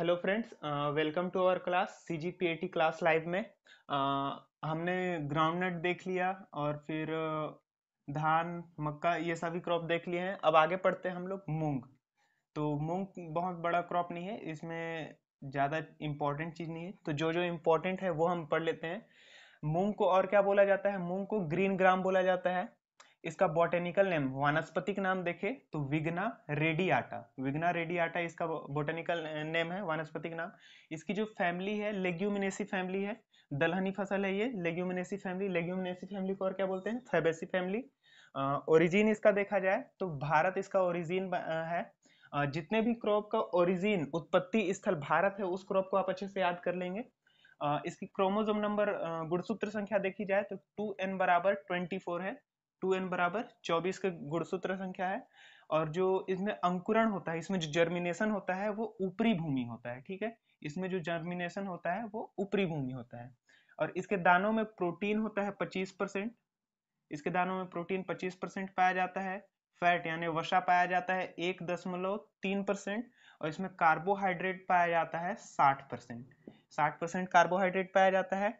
hello friends welcome to our class C G P class live में uh, हमने groundnut देख लिया और फिर uh, धान मक्का ये सभी क्रॉप देख लिए हैं अब आगे पढ़ते हैं हम लोग मूंग तो मूंग बहुत बड़ा क्रॉप नहीं है इसमें ज़्यादा इम्पॉर्टेंट चीज़ नहीं है तो जो जो इम्पोर्टेंट है वो हम पढ़ लेते हैं मूंग को और क्या बोला जाता है मूंग को ग्रीन ग्राम बोला जाता है इसका बॉटेनिकल नेम वनस्पतिक नाम देखे तो विग्ना रेडियाटा विग्ना रेडियाटा इसका बॉटेनिकल नेम है वानस्पतिक नाम इसकी जो फैमिली है लेग्यूमिनेसी फैमिली है दलहनी फसल है ये लेग्यूमिनेसी फैमिली लेग्यूमिनेसी फैमिली को और क्या बोलते हैं फेबेसी फैमिली ओरिजिन इसका देखा जाए तो भारत इसका ओरिजिन है जितने भी क्रॉप का ओरिजिन उत्पत्ति स्थल भारत है उस क्रॉप को आप अच्छे से याद कर लेंगे इसकी क्रोमोजोम नंबर गुणसूत्र संख्या देखी जाए तो टू एन बराबर ट्वेंटी फोर है टू एन बराबर चौबीस का गुणसूत्र संख्या है और जो इसमें अंकुरण होता है इसमें जो जर्मिनेशन होता है वो ऊपरी भूमि होता है ठीक है इसमें जो जर्मिनेशन होता है वो ऊपरी भूमि होता है और इसके दानों में प्रोटीन होता है पच्चीस परसेंट इसके दानों में प्रोटीन पच्चीस परसेंट पाया जाता है फैट यानी वसा पाया जाता है एक दशमलव तीन परसेंट और इसमें कार्बोहाइड्रेट पाया जाता है साठ परसेंट साठ परसेंट कार्बोहाइड्रेट पाया जाता है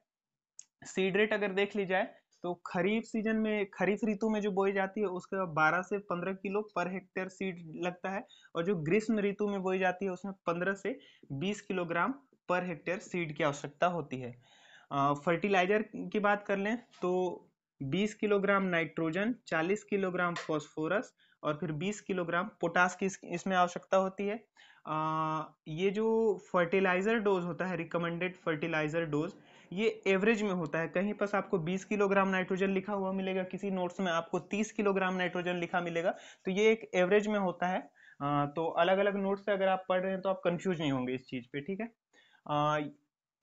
सीड्रेट अगर देख ली जाए तो खरीफ सीजन में खरीफ ऋतु में जो बोई जाती है उसका 12 से 15 किलो पर हेक्टेयर सीड लगता है और जो ग्रीष्म ऋतु में बोई जाती है उसमें 15 से 20 किलोग्राम पर हेक्टेयर सीड की आवश्यकता होती है फर्टिलाइजर की बात कर लें तो 20 किलोग्राम नाइट्रोजन 40 किलोग्राम फॉस्फोरस और फिर 20 किलोग्राम पोटास की इसमें आवश्यकता होती है आ, ये जो फर्टिलाइज़र डोज होता है रिकमेंडेड फर्टिलाइज़र डोज ये एवरेज में होता है कहीं पर आपको 20 किलोग्राम नाइट्रोजन लिखा हुआ मिलेगा किसी नोट्स में आपको 30 किलोग्राम नाइट्रोजन लिखा मिलेगा तो ये एक एवरेज में होता है आ, तो अलग अलग नोट्स अगर आप पढ़ रहे हैं तो आप कंफ्यूज नहीं होंगे इस चीज़ पे ठीक है आ,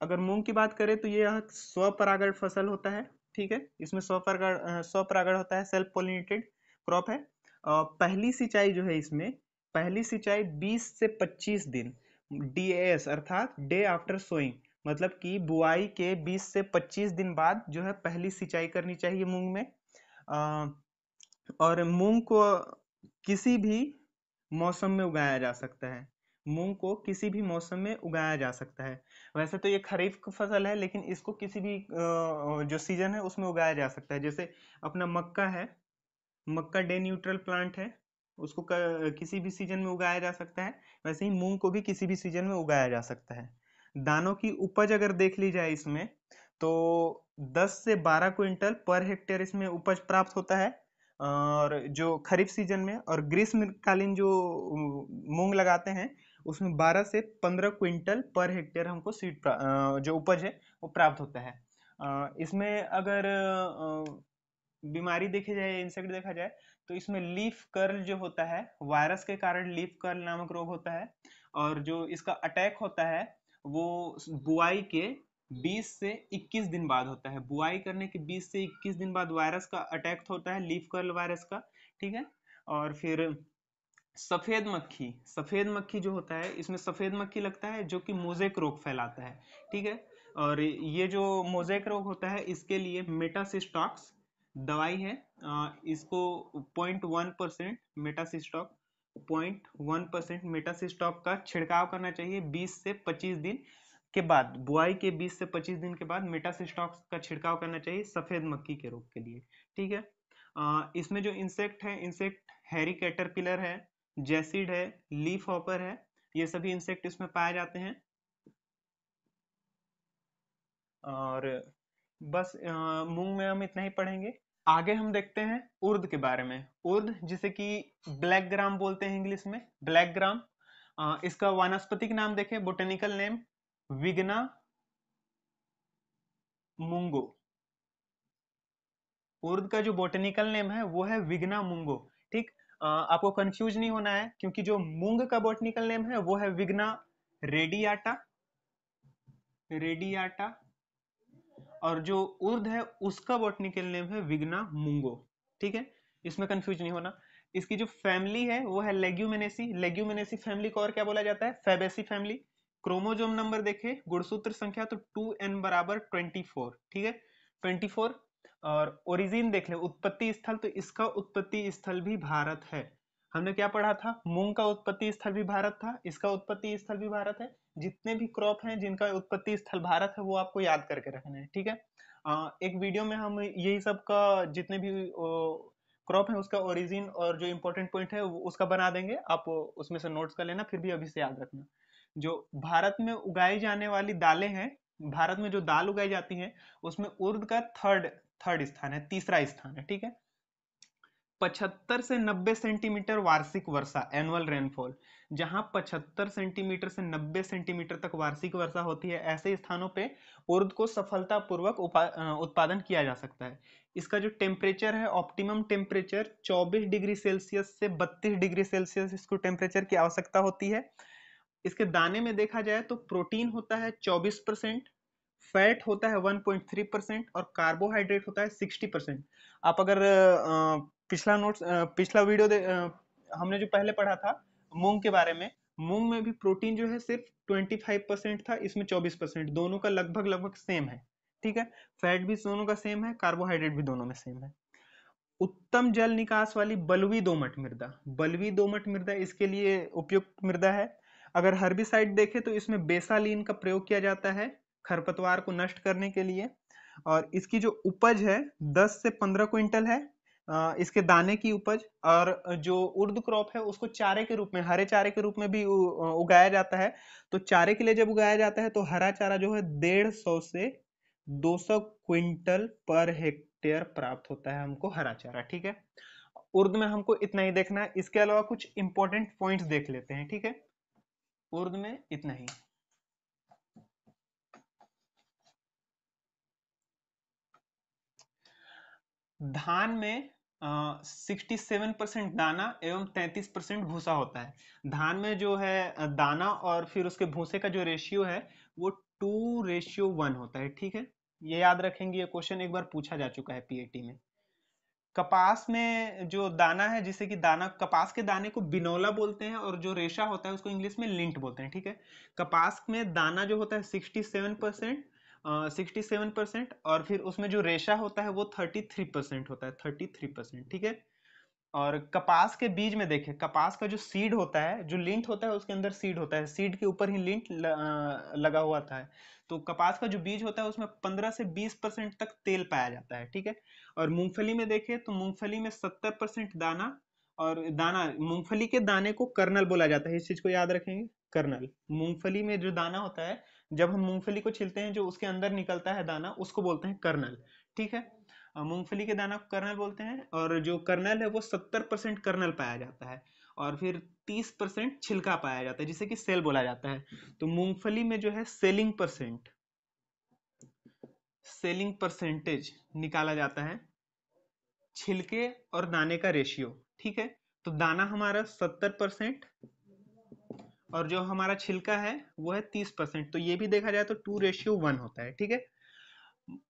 अगर मूंग की बात करें तो ये स्वपरागण फसल होता है ठीक है इसमें स्वपरागण स्वपरागण होता है सेल्फ पोलिनेटेड क्रॉप है आ, पहली सिंचाई जो है इसमें पहली सिंचाई 20 से 25 दिन डी अर्थात डे आफ्टर सोइंग मतलब कि बुआई के 20 से 25 दिन बाद जो है पहली सिंचाई करनी चाहिए मूंग में आ, और मूंग को किसी भी मौसम में उगाया जा सकता है मूंग को किसी भी मौसम में उगाया जा सकता है वैसे तो ये खरीफ की फसल है लेकिन इसको किसी भी जो सीजन है उसमें उगाया जा सकता है जैसे अपना मक्का है मक्का डे न्यूट्रल प्लांट है उसको कर, किसी भी सीजन में उगाया जा सकता है वैसे ही मूंग को भी किसी भी सीजन में उगाया जा सकता है दानों की उपज अगर देख ली जाए इसमें तो 10 से 12 क्विंटल पर हेक्टेयर इसमें उपज प्राप्त होता है और जो खरीफ सीजन में और ग्रीष्मकालीन जो मूंग लगाते हैं उसमें 12 से 15 क्विंटल पर हेक्टेयर हमको सीड जो उपज है वो प्राप्त होता है इसमें अगर बीमारी देखी जाए इंसेक्ट देखा जाए तो इसमें लीफ कर्ल जो होता है वायरस के कारण लीफ कर्ल नामक रोग होता है और जो इसका अटैक होता है वो बुआई के 20 से 21 दिन बाद होता है बुआई करने के 20 से 21 दिन बाद वायरस का अटैक होता है लीफ कर्ल वायरस का ठीक है और फिर सफ़ेद मक्खी सफ़ेद मक्खी जो होता है इसमें सफ़ेद मक्खी लगता है जो कि मोजेक रोग फैलाता है ठीक है और ये जो मोजेक रोग होता है इसके लिए मेटासिस्टॉक्स दवाई है इसको point one percent Metasystox point one percent Metasystox का छिड़काव करना चाहिए 20 से 25 दिन के बाद बुआई के 20 से 25 दिन के बाद मेटासिस्टॉक का छिड़काव करना चाहिए सफ़ेद मक्की के रोग के लिए ठीक है आ, इसमें जो इंसेक्ट है इंसेक्ट हैरी कैटरपिलर है जेसिड है लीफ हॉपर है ये सभी इंसेक्ट इसमें पाए जाते हैं और बस मूंग में हम इतना ही पढ़ेंगे आगे हम देखते हैं उर्द के बारे में उर्द जिसे कि ब्लैक ग्राम बोलते हैं इंग्लिश में ब्लैक ग्राम इसका वानस्पतिक नाम देखें बोटेनिकल नेम विग्ना मुंगो उर्द का जो बोटेनिकल नेम है वो है विग्ना मुंगो ठीक आपको कंफ्यूज नहीं होना है क्योंकि जो मूंग का बोटेनिकल नेम है वो है विग्ना रेडियाटा रेडियाटा और जो उर्द है उसका बॉटनिकल नेम है विग्ना मुंगो ठीक है इसमें कंफ्यूज नहीं होना इसकी जो फैमिली है वो है लेग्यूमेनेसी लेग्यूमेनेसी फैमिली को और क्या बोला जाता है फेबेसी फैमिली क्रोमोजोम नंबर देखे गुणसूत्र संख्या तो टू एन बराबर ट्वेंटी फोर ठीक है ट्वेंटी फोर और ओरिजिन देख ले उत्पत्ति स्थल तो इसका उत्पत्ति स्थल भी भारत है हमने क्या पढ़ा था मूंग का उत्पत्ति स्थल भी भारत था इसका उत्पत्ति स्थल भी भारत है जितने भी क्रॉप हैं जिनका उत्पत्ति स्थल भारत है वो आपको याद करके रखना है ठीक है आ, एक वीडियो में हम यही सब का जितने भी क्रॉप है उसका ओरिजिन और जो इम्पोर्टेंट पॉइंट है उसका बना देंगे आप उसमें से नोट्स कर लेना फिर भी अभी से याद रखना जो भारत में उगाई जाने वाली दालें हैं भारत में जो दाल उगाई जाती है उसमें उर्द का थर्ड थर्ड स्थान है तीसरा स्थान है ठीक है पचहत्तर से 90 सेंटीमीटर वार्षिक वर्षा एनुअल रेनफॉल जहां पचहत्तर सेंटीमीटर से 90 सेंटीमीटर तक वार्षिक वर्षा होती है ऐसे स्थानों पे उर्द को सफलतापूर्वक उत्पादन किया जा सकता है इसका जो टेम्परेचर है ऑप्टिमम टेम्परेचर 24 डिग्री सेल्सियस से 32 डिग्री सेल्सियस इसको टेम्परेचर की आवश्यकता होती है इसके दाने में देखा जाए तो प्रोटीन होता है चौबीस परसेंट फैट होता है 1.3 परसेंट और कार्बोहाइड्रेट होता है 60 परसेंट आप अगर पिछला नोट्स पिछला वीडियो हमने जो पहले पढ़ा था मूंग के बारे में मूंग में भी प्रोटीन जो है सिर्फ 25 परसेंट था इसमें 24 परसेंट दोनों का लगभग लगभग सेम है ठीक है फैट भी दोनों का सेम है कार्बोहाइड्रेट भी दोनों में सेम है उत्तम जल निकास वाली बलवी दोमट मृदा बलवी दोमट मृदा इसके लिए उपयुक्त मृदा है अगर हर्बिसाइड देखें तो इसमें बेसालीन का प्रयोग किया जाता है खरपतवार को नष्ट करने के लिए और इसकी जो उपज है 10 से 15 क्विंटल है इसके दाने की उपज और जो उर्द क्रॉप है उसको चारे के रूप में हरे चारे के रूप में भी उगाया जाता है तो चारे के लिए जब उगाया जाता है तो हरा चारा जो है डेढ़ सौ से दो सौ क्विंटल पर हेक्टेयर प्राप्त होता है हमको हरा चारा ठीक है उर्द में हमको इतना ही देखना है इसके अलावा कुछ इंपॉर्टेंट पॉइंट्स देख लेते हैं ठीक है उर्द में इतना ही धान में सिक्सटी सेवन परसेंट दाना एवं तैंतीस परसेंट भूसा होता है धान में जो है दाना और फिर उसके भूसे का जो रेशियो है वो टू रेशियो वन होता है ठीक है ये याद रखेंगे ये क्वेश्चन एक बार पूछा जा चुका है पीएटी में कपास में जो दाना है जिसे कि दाना कपास के दाने को बिनौला बोलते हैं और जो रेशा होता है उसको इंग्लिश में लिंट बोलते हैं ठीक है कपास में दाना जो होता है sixty seven percent sixty seven percent और फिर उसमें जो रेशा होता है वो थर्टी थ्री परसेंट होता है थर्टी थ्री परसेंट ठीक है और कपास के बीज में देखें कपास का जो सीड होता है जो लिंट होता है उसके अंदर सीड होता है सीड के ऊपर ही लिंट लगा हुआ था तो कपास का जो बीज होता है उसमें 15 से 20 परसेंट तक तेल पाया जाता है ठीक है और मूंगफली में देखें तो मूंगफली में 70 परसेंट दाना और दाना मूंगफली के दाने को कर्नल बोला जाता है इस चीज को याद रखेंगे कर्नल मूंगफली में जो दाना होता है जब हम मूंगफली को छिलते हैं जो उसके अंदर निकलता है दाना उसको बोलते हैं कर्नल ठीक है मूंगफली के दाना को कर्नल बोलते हैं और जो कर्नल है वो सत्तर परसेंट कर्नल पाया जाता है और फिर तीस परसेंट छिलका पाया जाता है जिसे कि सेल बोला जाता है तो मूंगफली में जो है सेलिंग परसेंट सेलिंग परसेंटेज निकाला जाता है छिलके और दाने का रेशियो ठीक है तो दाना हमारा सत्तर परसेंट और जो हमारा छिलका है वो है तीस परसेंट तो ये भी देखा जाए तो टू रेशियो वन होता है ठीक है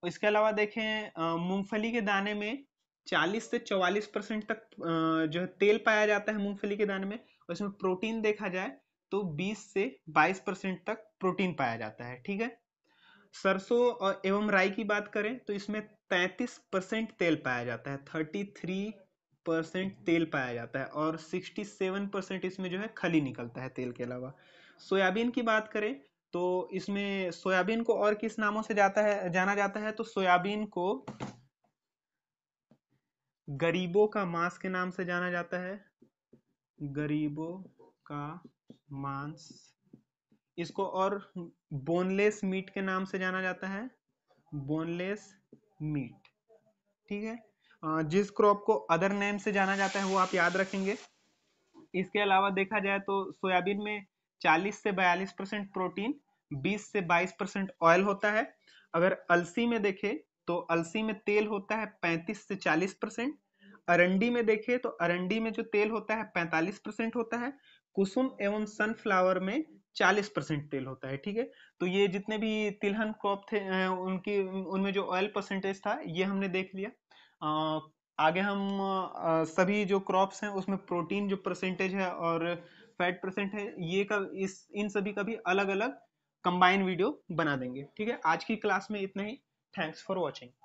इसके अलावा देखें मूंगफली के दाने में 40 से 44 परसेंट तक जो है तेल पाया जाता है मूंगफली के दाने में और इसमें प्रोटीन देखा जाए तो 20 से 22 परसेंट तक प्रोटीन पाया जाता है ठीक है सरसों और एवं राई की बात करें तो इसमें 33 परसेंट तेल पाया जाता है 33 परसेंट तेल पाया जाता है और 67 परसेंट इसमें जो है खली निकलता है तेल के अलावा सोयाबीन की बात करें तो इसमें सोयाबीन को और किस नामों से जाता है जाना जाता है तो सोयाबीन को गरीबों का मांस के नाम से जाना जाता है गरीबों का मांस इसको और बोनलेस मीट के नाम से जाना जाता है बोनलेस मीट ठीक है जिस क्रॉप को अदर नेम से जाना जाता है वो आप याद रखेंगे इसके अलावा देखा जाए तो सोयाबीन में 40 से 42 परसेंट प्रोटीन 20 से 22 परसेंट ऑयल होता है अगर अलसी में देखें तो अलसी में तेल होता है 35 से 40 परसेंट अरंडी में देखें तो अरंडी में जो तेल होता है 45 परसेंट होता है कुसुम एवं सनफ्लावर में 40 परसेंट तेल होता है ठीक है तो ये जितने भी तिलहन क्रॉप थे उनकी उनमें जो ऑयल परसेंटेज था ये हमने देख लिया आगे हम सभी जो क्रॉप्स हैं उसमें प्रोटीन जो परसेंटेज है और फैट परसेंट है ये का इस इन सभी का भी अलग अलग कंबाइन वीडियो बना देंगे ठीक है आज की क्लास में इतना ही थैंक्स फॉर वॉचिंग